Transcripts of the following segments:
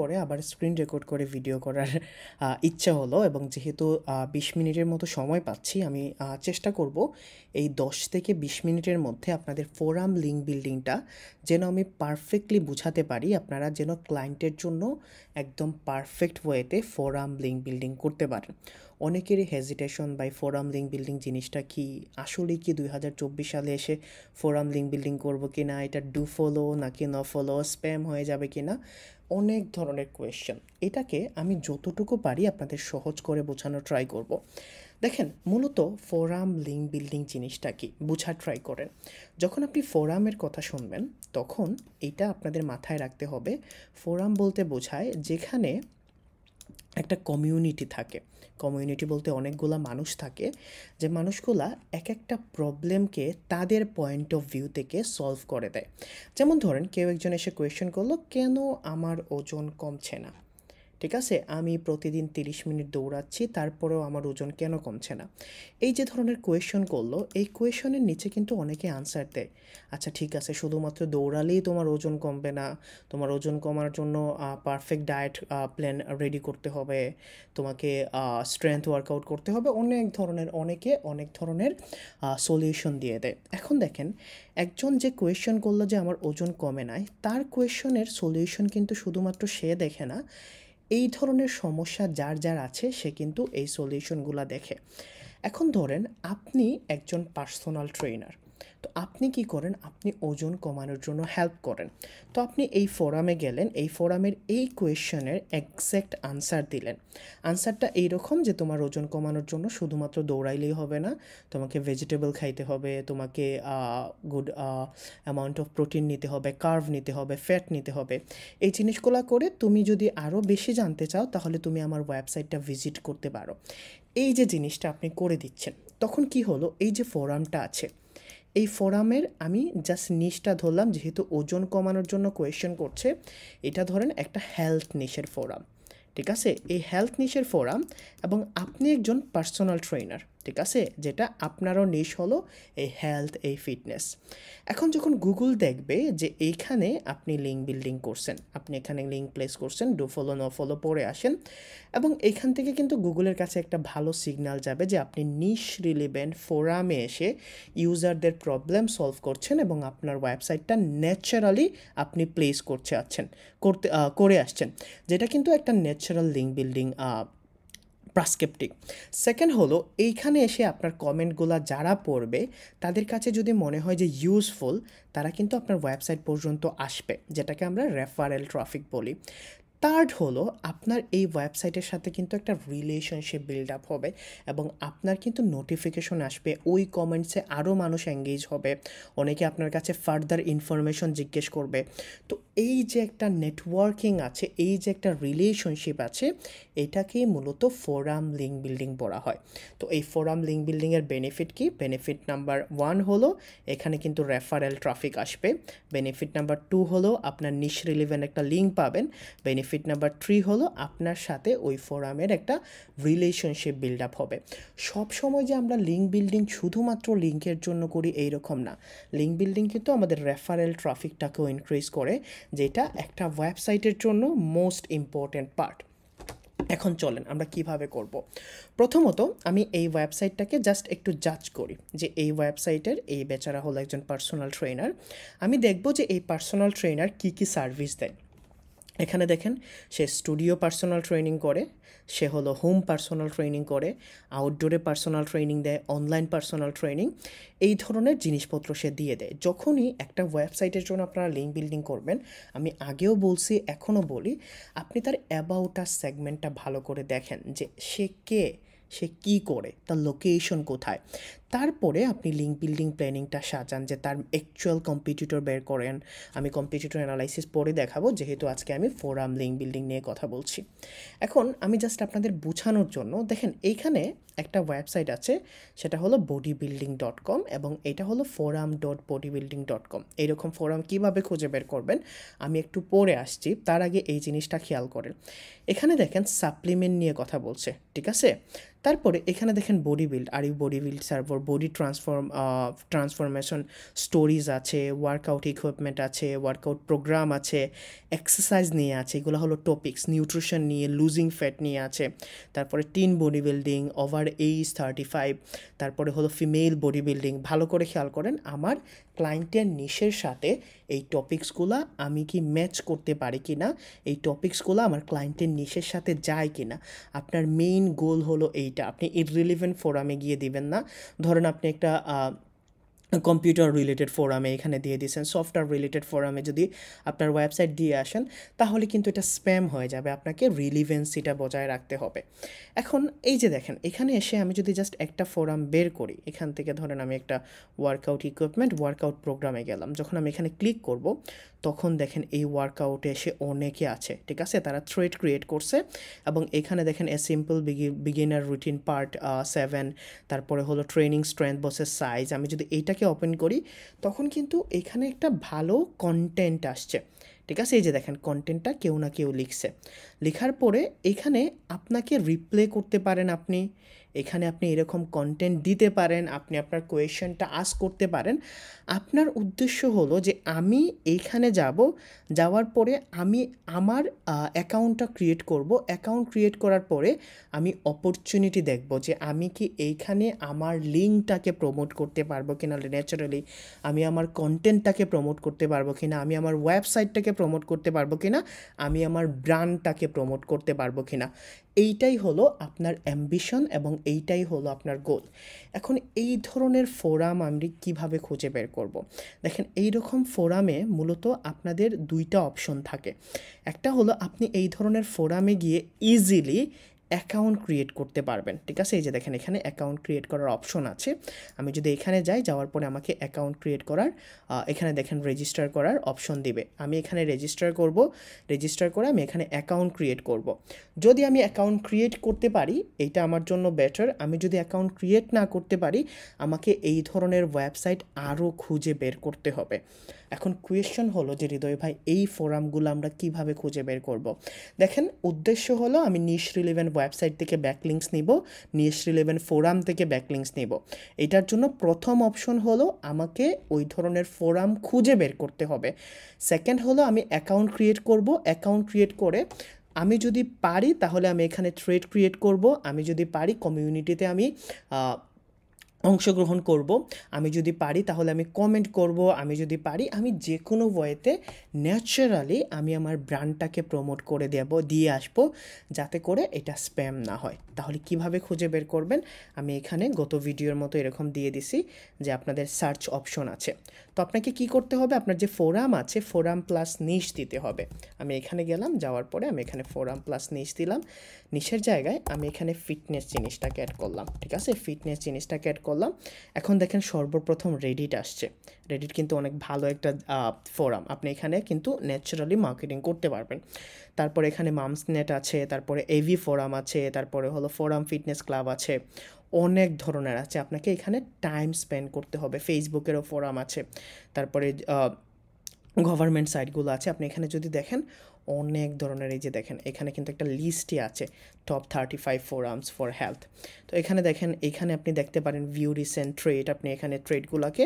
পরে আবার screen record করে ভিডিও করার ইচ্ছা হলো এবং যেহেতু বিশ মিনিটের মতো সময় পাচ্ছি আমি চেষ্টা করব এই দশ থেকে বিশ মিনিটের মধ্যে আপনাদের ফোরাম লিঙ্ক বিল্ডিংটা যেন আমি পারফেক্টলি বুঝাতে পারি আপনারা যেন ক্লায়েন্টের জন্য একদম পারফেক্ট ওয়েতে ফোরাম লিঙ্ক বিল্ডিং করতে পারেন অনেকেরই hesitation by forum link building জিনিসটা কি আসলে কি দুই হাজার চব্বিশ সালে এসে ফোরাম লিঙ্ক বিল্ডিং করবো কি না এটা ডু ফলো নাকি ন ফলো স্প্যাম হয়ে যাবে কি না অনেক ধরনের কোয়েশ্চেন এটাকে আমি যতটুকু পারি আপনাদের সহজ করে বোঝানোর ট্রাই করব। দেখেন মূলত ফোরাম লিঙ্ক বিল্ডিং জিনিসটা কি বোঝার ট্রাই করেন যখন আপনি ফোরামের কথা শুনবেন তখন এটা আপনাদের মাথায় রাখতে হবে ফোরাম বলতে বোঝায় যেখানে একটা কমিউনিটি থাকে কমিউনিটি বলতে অনেকগুলা মানুষ থাকে যে মানুষগুলা এক একটা প্রবলেমকে তাদের পয়েন্ট অফ ভিউ থেকে সলভ করে দেয় যেমন ধরেন কেউ একজন এসে কোয়েশ্চেন করলো কেন আমার ওজন কমছে না ঠিক আছে আমি প্রতিদিন 30 মিনিট দৌড়াচ্ছি তারপরেও আমার ওজন কেন কমছে না এই যে ধরনের কোয়েশন করলো এই কোয়েশনের নিচে কিন্তু অনেকে আনসার দেয় আচ্ছা ঠিক আছে শুধুমাত্র দৌড়ালেই তোমার ওজন কমবে না তোমার ওজন কমার জন্য পারফেক্ট ডায়েট প্ল্যান রেডি করতে হবে তোমাকে স্ট্রেংথ ওয়ার্কআউট করতে হবে অনেক ধরনের অনেকে অনেক ধরনের সলিউশন দিয়ে দেয় এখন দেখেন একজন যে কোয়েশন করলো যে আমার ওজন কমে নাই তার কোয়েশনের সলিউশন কিন্তু শুধুমাত্র সে দেখে না এই ধরনের সমস্যা যার যার আছে সে কিন্তু এই সলিউশনগুলো দেখে এখন ধরেন আপনি একজন পার্সোনাল ট্রেনার তো আপনি কি করেন আপনি ওজন কমানোর জন্য হেল্প করেন তো আপনি এই ফোরামে গেলেন এই ফোরামের এই কোয়েশ্চনের এক্স্যাক্ট আনসার দিলেন আনসারটা এইরকম যে তোমার ওজন কমানোর জন্য শুধুমাত্র দৌড়াইলেই হবে না তোমাকে ভেজিটেবল খাইতে হবে তোমাকে গুড অ্যামাউন্ট অফ প্রোটিন নিতে হবে কার্ভ নিতে হবে ফ্যাট নিতে হবে এই জিনিসগুলো করে তুমি যদি আরও বেশি জানতে চাও তাহলে তুমি আমার ওয়েবসাইটটা ভিজিট করতে পারো এই যে জিনিসটা আপনি করে দিচ্ছেন তখন কি হলো এই যে ফোরামটা আছে এই ফোরামের আমি জাস্ট নিশটা ধরলাম যেহেতু ওজন কমানোর জন্য কোয়েশ্চেন করছে এটা ধরেন একটা হেলথ নিশের ফোরাম ঠিক আছে এই হেলথ নিশের ফোরাম এবং আপনি একজন পার্সোনাল ট্রেনার ঠিক আছে যেটা আপনারও নিশ হলো এই হেলথ এই ফিটনেস এখন যখন গুগল দেখবে যে এইখানে আপনি লিঙ্ক বিল্ডিং করছেন আপনি এখানে লিঙ্ক প্লেস করছেন ডু ফলো ন ফলো পরে আসেন এবং এখান থেকে কিন্তু গুগলের কাছে একটা ভালো সিগনাল যাবে যে আপনি নিশ রিলিভেন্ট ফোরামে এসে ইউজারদের প্রবলেম সলভ করছেন এবং আপনার ওয়েবসাইটটা ন্যাচারালি আপনি প্লেস করছে আছেন করতে করে আসছেন যেটা কিন্তু একটা ন্যাচারাল লিঙ্ক বিল্ডিং প্রাসকেপ্টিক সেকেন্ড হলো এইখানে এসে আপনার কমেন্টগুলো যারা পড়বে তাদের কাছে যদি মনে হয় যে ইউজফুল তারা কিন্তু আপনার ওয়েবসাইট পর্যন্ত আসবে যেটাকে আমরা রেফারেল ট্রাফিক বলি থার্ড হলো আপনার এই ওয়েবসাইটের সাথে কিন্তু একটা রিলেশনশিপ বিল্ড আপ হবে এবং আপনার কিন্তু নোটিফিকেশন আসবে ওই কমেন্টসে আরও মানুষ এঙ্গেজ হবে অনেকে আপনার কাছে ফার্দার ইনফরমেশন জিজ্ঞেস করবে তো এই যে একটা নেটওয়ার্কিং আছে এই যে একটা রিলেশনশিপ আছে এটাকেই মূলত ফোরাম লিঙ্ক বিল্ডিং বলা হয় তো এই ফোরাম লিঙ্ক বিল্ডিংয়ের বেনিফিট কি বেনিফিট নাম্বার ওয়ান হলো এখানে কিন্তু রেফারেল ট্রাফিক আসবে বেনিফিট নাম্বার টু হলো আপনার নিশ রিলিভেন্ট একটা লিঙ্ক পাবেন বেনিফিট বেনিফিট নাম্বার থ্রি হলো আপনার সাথে ওই ফোরামের একটা রিলেশনশিপ বিল্ড আপ হবে সব সময় যে আমরা লিঙ্ক বিল্ডিং শুধুমাত্র লিঙ্কের জন্য করি এই রকম না লিঙ্ক বিল্ডিং কিন্তু আমাদের রেফারেল ট্রাফিকটাকেও ইনক্রিজ করে যেটা একটা ওয়েবসাইটের জন্য মোস্ট ইম্পর্ট্যান্ট পার্ট এখন চলেন আমরা কিভাবে করব। প্রথমত আমি এই ওয়েবসাইটটাকে জাস্ট একটু জাজ করি যে এই ওয়েবসাইটের এই বেচারা হলো একজন পার্সোনাল ট্রেনার আমি দেখব যে এই পার্সোনাল ট্রেনার কি কি সার্ভিস দেয় এখানে দেখেন সে স্টুডিও পার্সোনাল ট্রেনিং করে সে হলো হোম পার্সোনাল ট্রেনিং করে আউটডোরে পার্সোনাল ট্রেনিং দেয় অনলাইন পার্সোনাল ট্রেনিং এই ধরনের জিনিসপত্র সে দিয়ে দেয় যখনই একটা ওয়েবসাইটের জন্য আপনারা লিঙ্ক বিল্ডিং করবেন আমি আগেও বলছি এখনও বলি আপনি তার অ্যাবাউট সেগমেন্টটা ভালো করে দেখেন যে সে কে সে কি করে তার লোকেশন কোথায় তারপরে আপনি লিঙ্ক বিল্ডিং প্ল্যানিংটা সাজান যে তার অ্যাকচুয়াল কম্পিটিটর বের করেন আমি কম্পিটিটর অ্যানালাইসিস পরে দেখাবো যেহেতু আজকে আমি ফোরাম লিঙ্ক বিল্ডিং নিয়ে কথা বলছি এখন আমি জাস্ট আপনাদের বোঝানোর জন্য দেখেন এইখানে একটা ওয়েবসাইট আছে সেটা হলো বডি বিল্ডিং ডট কম এবং এটা হলো forum dot body building dot com এইরকম ফোরাম কীভাবে খুঁজে বের করবেন আমি একটু পরে আসছি তার আগে এই জিনিসটা খেয়াল করেন এখানে দেখেন সাপ্লিমেন্ট নিয়ে কথা বলছে ঠিক আছে তারপরে এখানে দেখেন বডি বিল্ড আর U body build server body transform transformation stories আছে ওয়ার্কআউট ইকুইপমেন্ট আছে ওয়ার্কআউট প্রোগ্রাম আছে এক্সারসাইজ নিয়ে আছে এগুলো হলো টপিক্স নিউট্রিশন নিয়ে লুজিং ফ্যাট নিয়ে আছে তারপরে teen body building over age thirty five তারপরে হলো ফিমেল বডি বিল্ডিং ভালো করে খেয়াল করেন আমার ক্লায়েন্টের নিশের সাথে এই টপিক্সগুলো আমি কি ম্যাচ করতে পারি কি না এই টপিক্সগুলো আমার ক্লায়েন্টের নিশের সাথে যায় কি না আপনার মেইন গোল হলো এইটা আপনি ইররিলিভেন্ট ফোরামে গিয়ে দিবেন না ধরেন আপনি একটা কম্পিউটার রিলেটেড ফোরামে এখানে দিয়ে দিয়েছেন সফটওয়্যার রিলেটেড ফোরামে যদি আপনার ওয়েবসাইট দিয়ে আসেন তাহলে কিন্তু এটা স্প্যাম হয়ে যাবে আপনাকে রিলিভেন্সিটা বজায় রাখতে হবে এখন এই যে দেখেন এখানে এসে আমি যদি জাস্ট একটা ফোরাম বের করি এখান থেকে ধরেন আমি একটা ওয়ার্কআউট ইকুইপমেন্ট ওয়ার্কআউট প্রোগ্রামে গেলাম যখন আমি এখানে ক্লিক করব তখন দেখেন এই ওয়ার্কআউটে এসে অনেকে আছে ঠিক আছে তারা থ্রেড ক্রিয়েট করছে এবং এখানে দেখেন a simple beginner routine part seven তারপরে হলো ট্রেনিং স্ট্রেংথ বসের সাইজ আমি যদি এইটা ব্রাউজারকে ওপেন করি তখন কিন্তু এখানে একটা ভালো কন্টেন্ট আসছে ঠিক আছে এই যে দেখেন কন্টেন্টটা কেউ না কেউ লিখছে লেখার পরে এখানে আপনাকে রিপ্লে করতে পারেন আপনি এখানে আপনি এরকম কন্টেন্ট দিতে পারেন আপনি আপনার কোয়েশনটা আস করতে পারেন আপনার উদ্দেশ্য হলো যে আমি এইখানে যাব যাওয়ার পরে আমি আমার অ্যাকাউন্টটা ক্রিয়েট করব অ্যাকাউন্ট ক্রিয়েট করার পরে আমি অপরচুনিটি দেখব যে আমি কি এইখানে আমার লিঙ্কটাকে প্রমোট করতে পারবো কি না ন্যাচারালি আমি আমার কন্টেন্টটাকে প্রমোট করতে পারবো কি না আমি আমার ওয়েবসাইটটাকে প্রমোট করতে পারবো কিনা আমি আমার ব্র্যান্ডটাকে প্রমোট করতে পারবো কি না এইটাই হলো আপনার অ্যাম্বিশন এবং এইটাই হলো আপনার গোল এখন এই ধরনের ফোরাম আমি কিভাবে খুঁজে বের করব। দেখেন এই রকম ফোরামে মূলত আপনাদের দুইটা অপশন থাকে একটা হলো আপনি এই ধরনের ফোরামে গিয়ে ইজিলি অ্যাকাউন্ট ক্রিয়েট করতে পারবেন ঠিক আছে এই যে দেখেন এখানে অ্যাকাউন্ট ক্রিয়েট করার অপশন আছে আমি যদি এখানে যাই যাওয়ার পরে আমাকে অ্যাকাউন্ট ক্রিয়েট করার এখানে দেখেন রেজিস্টার করার অপশন দিবে আমি এখানে রেজিস্টার করব রেজিস্টার করে আমি এখানে অ্যাকাউন্ট ক্রিয়েট করব। যদি আমি অ্যাকাউন্ট ক্রিয়েট করতে পারি এইটা আমার জন্য বেটার আমি যদি অ্যাকাউন্ট ক্রিয়েট না করতে পারি আমাকে এই ধরনের ওয়েবসাইট আরও খুঁজে বের করতে হবে এখন কোয়েশ্চন হলো যে হৃদয় ভাই এই ফোরামগুলো আমরা কিভাবে খুঁজে বের করব। দেখেন উদ্দেশ্য হলো আমি নিশ রিলেভেন্ট ওয়েবসাইট থেকে ব্যাকলিংস নিব নিশ রিলেভেন্ট ফোরাম থেকে ব্যাকলিংস নিব এটার জন্য প্রথম অপশন হলো আমাকে ওই ধরনের ফোরাম খুঁজে বের করতে হবে সেকেন্ড হলো আমি অ্যাকাউন্ট ক্রিয়েট করব অ্যাকাউন্ট ক্রিয়েট করে আমি যদি পারি তাহলে আমি এখানে ট্রেড ক্রিয়েট করব আমি যদি পারি কমিউনিটিতে আমি অংশগ্রহণ করব আমি যদি পারি তাহলে আমি কমেন্ট করব আমি যদি পারি আমি যে কোনো ওয়েতে ন্যাচারালি আমি আমার ব্র্যান্ডটাকে প্রমোট করে দেব দিয়ে আসব যাতে করে এটা স্প্যাম না হয় তাহলে কিভাবে খুঁজে বের করবেন আমি এখানে গত ভিডিওর মতো এরকম দিয়ে দিছি যে আপনাদের সার্চ অপশন আছে তো আপনাকে কি করতে হবে আপনার যে ফোরাম আছে ফোরাম প্লাস নিচ দিতে হবে আমি এখানে গেলাম যাওয়ার পরে আমি এখানে ফোরাম প্লাস নিচ দিলাম নিশের জায়গায় আমি এখানে ফিটনেস জিনিসটাকে অ্যাড করলাম ঠিক আছে ফিটনেস জিনিসটাকে অ্যাড করলাম এখন দেখেন সর্বপ্রথম রেডিট আসছে রেডিট কিন্তু অনেক ভালো একটা ফোরাম আপনি এখানে কিন্তু ন্যাচারালি মার্কেটিং করতে পারবেন তারপরে এখানে নেট আছে তারপরে এভি ফোরাম আছে তারপরে হলো ফোরাম ফিটনেস ক্লাব আছে অনেক ধরনের আছে আপনাকে এখানে টাইম স্পেন্ড করতে হবে ফেসবুকেরও ফোরাম আছে তারপরে গভর্নমেন্ট সাইটগুলো আছে আপনি এখানে যদি দেখেন অনেক ধরনের এই যে দেখেন এখানে কিন্তু একটা লিস্টই আছে top thirty five forums for health তো এখানে দেখেন এখানে আপনি দেখতে পারেন ভিউ রিসেন্ট ট্রেড আপনি এখানে ট্রেডগুলোকে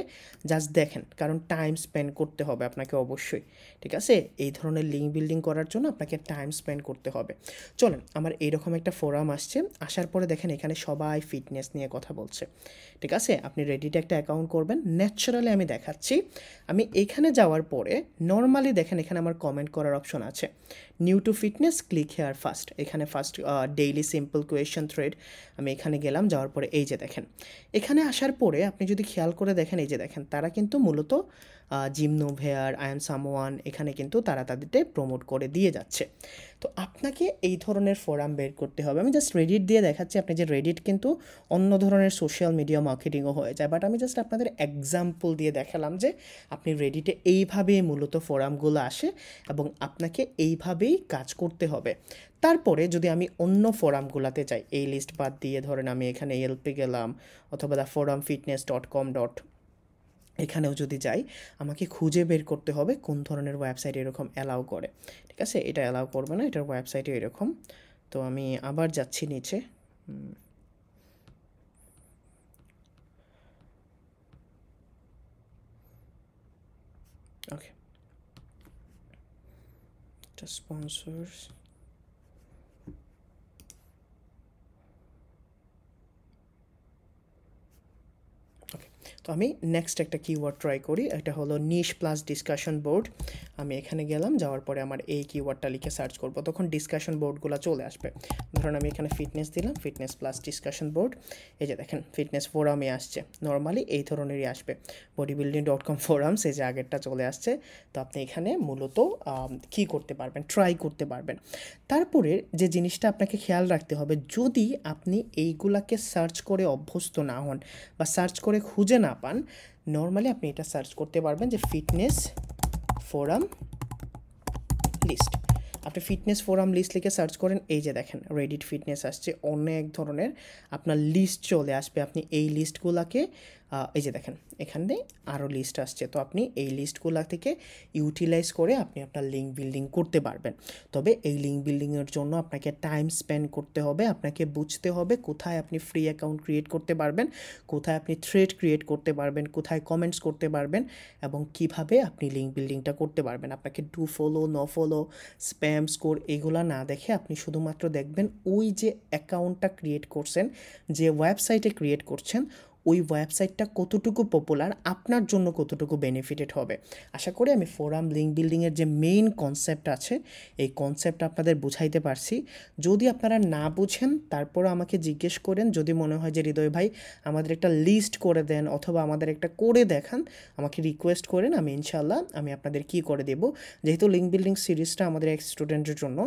জাস্ট দেখেন কারণ টাইম স্পেন্ড করতে হবে আপনাকে অবশ্যই ঠিক আছে এই ধরনের লিঙ্ক বিল্ডিং করার জন্য আপনাকে টাইম স্পেন্ড করতে হবে চলেন আমার এইরকম একটা ফোরাম আসছে আসার পরে দেখেন এখানে সবাই ফিটনেস নিয়ে কথা বলছে ঠিক আছে আপনি রেডিটে একটা অ্যাকাউন্ট করবেন ন্যাচারালি আমি দেখাচ্ছি আমি এখানে যাওয়ার পরে নর্মালি দেখেন এখানে আমার কমেন্ট করার অপশন আছে છે new to fitness click here first এখানে first daily simple question thread আমি এখানে গেলাম যাওয়ার পরে এই যে দেখেন এখানে আসার পরে আপনি যদি খেয়াল করে দেখেন এই যে দেখেন তারা কিন্তু মূলত জিমনোভেয়ার আয়ন সামোয়ান এখানে কিন্তু তারা তাদেরকে প্রমোট করে দিয়ে যাচ্ছে তো আপনাকে এই ধরনের ফোরাম বের করতে হবে আমি জাস্ট রেডিট দিয়ে দেখাচ্ছি আপনি যে রেডিট কিন্তু অন্য ধরনের সোশ্যাল মিডিয়া মার্কেটিংও হয়ে যায় বাট আমি জাস্ট আপনাদের এক্সাম্পল দিয়ে দেখালাম যে আপনি রেডিটে এইভাবে মূলত ফোরামগুলো আসে এবং আপনাকে এইভাবে এইভাবেই কাজ করতে হবে তারপরে যদি আমি অন্য ফোরামগুলোতে যাই এই লিস্ট বাদ দিয়ে ধরেন আমি এখানে এলপি গেলাম অথবা the forum fitness dot com ডট এখানেও যদি যাই আমাকে খুঁজে বের করতে হবে কোন ধরনের ওয়েবসাইট এরকম অ্যালাউ করে ঠিক আছে এটা অ্যালাউ করবে না এটার ওয়েবসাইটে এরকম তো আমি আবার যাচ্ছি নিচে ওকে sponsors তো আমি নেক্সট একটা কিওয়ার্ড ট্রাই করি এটা হলো নিশ প্লাস ডিসকাশন বোর্ড আমি এখানে গেলাম যাওয়ার পরে আমার এই কিওয়ার্ডটা লিখে সার্চ করব তখন ডিসকাশন বোর্ডগুলো চলে আসবে ধরুন আমি এখানে ফিটনেস দিলাম ফিটনেস প্লাস ডিসকাশন বোর্ড এই যে দেখেন ফিটনেস ফোরামে আসছে নর্মালি এই ধরনেরই আসবে body building dot com forum এই যে আগেরটা চলে আসছে তো আপনি এখানে মূলত কি করতে পারবেন ট্রাই করতে পারবেন তারপরে যে জিনিসটা আপনাকে খেয়াল রাখতে হবে যদি আপনি এইগুলাকে সার্চ করে অভ্যস্ত না হন বা সার্চ করে খুঁজে না পান নর্মালি আপনি এটা সার্চ করতে পারবেন যে ফিটনেস ফোরাম লিস্ট আপনি ফিটনেস ফোরাম লিস্ট লিখে সার্চ করেন এই যে দেখেন রেডিট ফিটনেস আসছে অনেক ধরনের আপনার লিস্ট চলে আসবে আপনি এই লিস্টগুলোকে এই যে দেখেন এখান দিয়ে আরও লিস্ট আসছে তো আপনি এই লিস্টগুলো থেকে ইউটিলাইজ করে আপনি আপনার লিঙ্ক বিল্ডিং করতে পারবেন তবে এই লিঙ্ক বিল্ডিংয়ের জন্য আপনাকে টাইম স্পেন্ড করতে হবে আপনাকে বুঝতে হবে কোথায় আপনি ফ্রি অ্যাকাউন্ট ক্রিয়েট করতে পারবেন কোথায় আপনি থ্রেড ক্রিয়েট করতে পারবেন কোথায় কমেন্টস করতে পারবেন এবং কিভাবে আপনি লিঙ্ক বিল্ডিংটা করতে পারবেন আপনাকে do follow no follow spam score এগুলো না দেখে আপনি শুধুমাত্র দেখবেন ওই যে অ্যাকাউন্টটা ক্রিয়েট করছেন যে ওয়েবসাইটে ক্রিয়েট করছেন ওই ওয়েবসাইটটা কতটুকু পপুলার আপনার জন্য কতটুকু বেনিফিটেড হবে আশা করি আমি ফোরাম লিঙ্ক বিল্ডিংয়ের যে মেইন কনসেপ্ট আছে এই কনসেপ্ট আপনাদের বুঝাইতে পারছি যদি আপনারা না বুঝেন তারপর আমাকে জিজ্ঞেস করেন যদি মনে হয় যে হৃদয় ভাই আমাদের একটা লিস্ট করে দেন অথবা আমাদের একটা করে দেখান আমাকে রিকোয়েস্ট করেন আমি ইনশাল্লাহ আমি আপনাদের কি করে দেব যেহেতু লিঙ্ক বিল্ডিং সিরিজটা আমাদের এক স্টুডেন্টের জন্য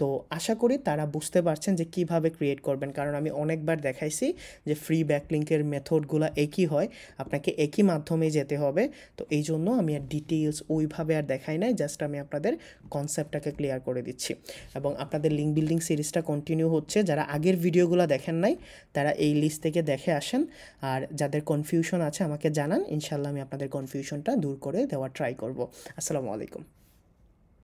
তো আশা করি তারা বুঝতে পারছেন যে কিভাবে ক্রিয়েট করবেন কারণ আমি অনেকবার দেখাইছি যে ফ্রি ব্যাকলিঙ্কের মেথড রুটগুলো একই হয় আপনাকে একই মাধ্যমে যেতে হবে তো এই জন্য আমি আর ডিটেলস ওইভাবে আর দেখাই নাই জাস্ট আমি আপনাদের কনসেপ্টটাকে ক্লিয়ার করে দিচ্ছি এবং আপনাদের লিঙ্ক বিল্ডিং সিরিজটা কন্টিনিউ হচ্ছে যারা আগের ভিডিওগুলো দেখেন নাই তারা এই লিস্ট থেকে দেখে আসেন আর যাদের কনফিউশন আছে আমাকে জানান ইনশাল্লাহ আমি আপনাদের কনফিউশনটা দূর করে দেওয়ার ট্রাই করব আসসালামু আলাইকুম